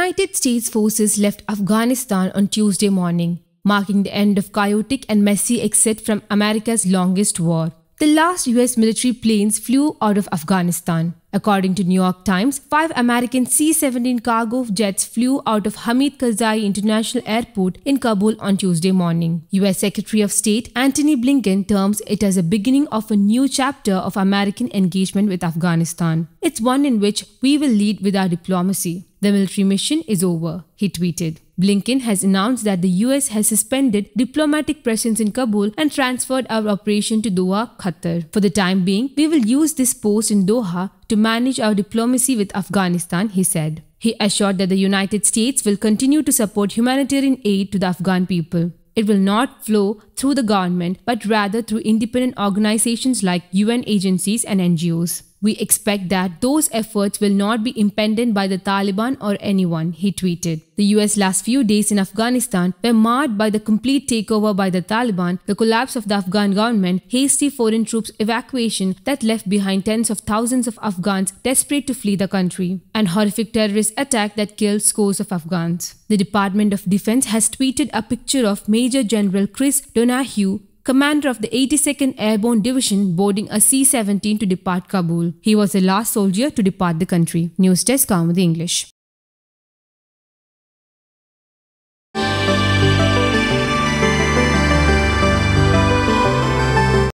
United States forces left Afghanistan on Tuesday morning, marking the end of chaotic and messy exit from America's longest war. The last US military planes flew out of Afghanistan. According to New York Times, five American C-17 cargo jets flew out of Hamid Karzai International Airport in Kabul on Tuesday morning. U.S. Secretary of State Antony Blinken terms it as a beginning of a new chapter of American engagement with Afghanistan. It's one in which we will lead with our diplomacy. The military mission is over, he tweeted. Blinken has announced that the US has suspended diplomatic presence in Kabul and transferred our operation to Doha, Qatar. For the time being, we will use this post in Doha to manage our diplomacy with Afghanistan, he said. He assured that the United States will continue to support humanitarian aid to the Afghan people. It will not flow through the government, but rather through independent organizations like UN agencies and NGOs. We expect that those efforts will not be impeded by the Taliban or anyone, he tweeted. The US last few days in Afghanistan were marred by the complete takeover by the Taliban, the collapse of the Afghan government, hasty foreign troops evacuation that left behind tens of thousands of Afghans desperate to flee the country, and horrific terrorist attack that killed scores of Afghans. The Department of Defense has tweeted a picture of Major General Chris Donald Donahue, commander of the 82nd Airborne Division, boarding a C 17 to depart Kabul. He was the last soldier to depart the country. News Desk, Arm English.